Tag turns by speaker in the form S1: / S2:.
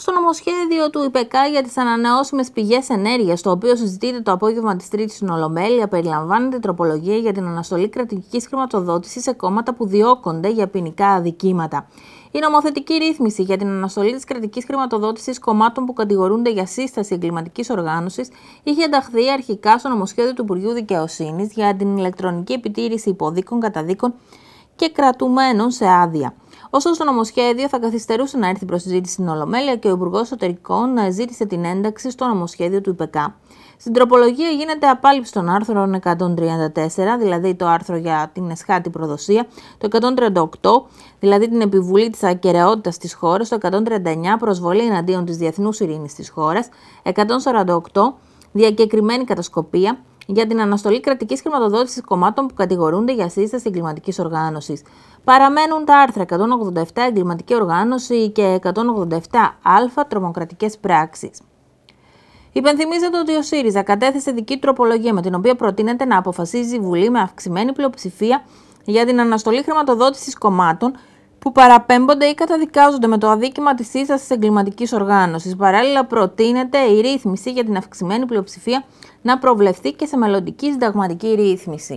S1: στο νομοσχέδιο του ΙΠΕΚΑ για τις ανανεώσιμες πηγές ενέργειας, το οποίο συζητείται το απόγευμα της Τρίτης στην Ολομέλεια, περιλαμβάνεται τροπολογία για την αναστολή κρατικής χρηματοδότησης σε κόμματα που διώκονται για ποινικά αδικήματα. Η νομοθετική ρύθμιση για την αναστολή της κρατικής χρηματοδότησης κομμάτων που κατηγορούνται για σύσταση εγκληματικής οργάνωσης είχε ενταχθεί αρχικά στο νομοσχέδιο του Υπουργείου Δικαιοσύνης για την ηλεκτρονική επιτήρηση υποδίκων, καταδίκων και κρατουμένων σε άδεια. Ωστόσο, το νομοσχέδιο θα καθυστερούσε να έρθει προς συζήτηση στην Ολομέλεια και ο Υπουργός Εσωτερικών ε, ζήτησε την ένταξη στο νομοσχέδιο του ΙΠΚ. Στην τροπολογία γίνεται απάλληψη των άρθρων 134, δηλαδή το άρθρο για την εσχάτη προδοσία, το 138, δηλαδή την επιβουλή της ακαιρεότητας της χώρας, το 139, προσβολή εναντίον της διεθνούς ειρήνης της χώρας, 148, διακεκριμένη κατασκοπία, για την αναστολή κρατικής χρηματοδότησης κομμάτων που κατηγορούνται για σύσταση εγκληματικής οργάνωσης. Παραμένουν τα άρθρα 187 εγκληματική οργάνωση και 187α τρομοκρατικές πράξεις. Υπενθυμίζεται ότι ο ΣΥΡΙΖΑ κατέθεσε δική τροπολογία με την οποία προτείνεται να αποφασίζει η Βουλή με αυξημένη πλειοψηφία για την αναστολή χρηματοδότησης κομμάτων που παραπέμπονται ή καταδικάζονται με το αδίκημα της σύστασης εγκληματικής οργάνωσης. Παράλληλα, προτείνεται η ρύθμιση για την αυξημένη πλειοψηφία να προβλεφθεί και σε μελλοντική συνταγματική ρύθμιση.